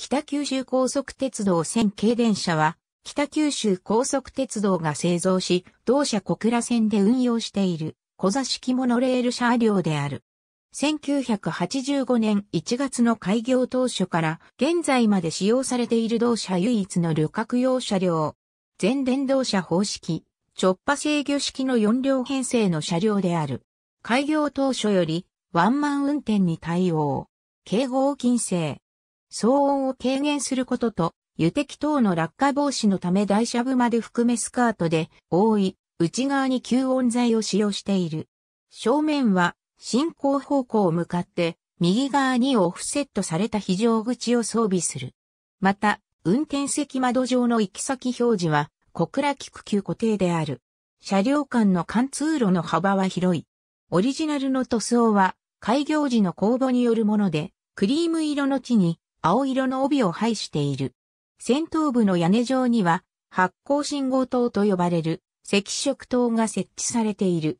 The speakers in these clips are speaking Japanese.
北九州高速鉄道線軽電車は、北九州高速鉄道が製造し、同社小倉線で運用している小座式モノレール車両である。1985年1月の開業当初から現在まで使用されている同社唯一の旅客用車両。全電動車方式、直波制御式の4両編成の車両である。開業当初よりワンマン運転に対応。警合金制。騒音を軽減することと、油滴等の落下防止のため台車部まで含めスカートで覆い、内側に吸音材を使用している。正面は進行方向を向かって右側にオフセットされた非常口を装備する。また、運転席窓上の行き先表示は小倉菊球固定である。車両間の貫通路の幅は広い。オリジナルの塗装は開業時の公募によるもので、クリーム色の地に青色の帯を配している。先頭部の屋根上には、発光信号灯と呼ばれる赤色灯が設置されている。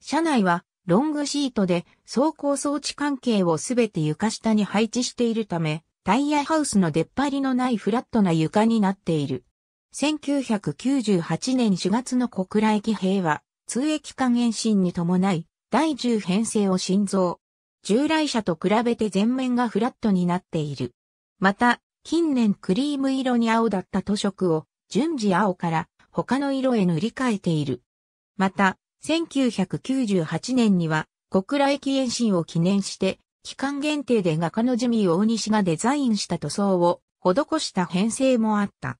車内はロングシートで走行装置関係をすべて床下に配置しているため、タイヤハウスの出っ張りのないフラットな床になっている。1998年4月の小倉駅平は、通駅間延伸に伴い、第10編成を新造。従来車と比べて前面がフラットになっている。また、近年クリーム色に青だった塗色を順次青から他の色へ塗り替えている。また、1998年には小倉駅延伸を記念して期間限定で画家のジミー大西がデザインした塗装を施した編成もあった。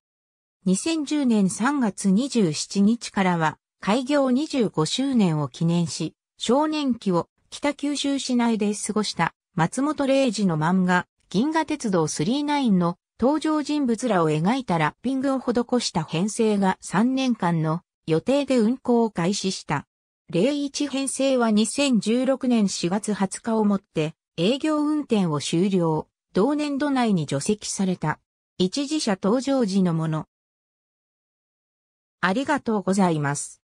2010年3月27日からは開業25周年を記念し、少年期を北九州市内で過ごした松本零士の漫画、銀河鉄道39の登場人物らを描いたラッピングを施した編成が3年間の予定で運行を開始した。01編成は2016年4月20日をもって営業運転を終了、同年度内に除籍された。一時車登場時のもの。ありがとうございます。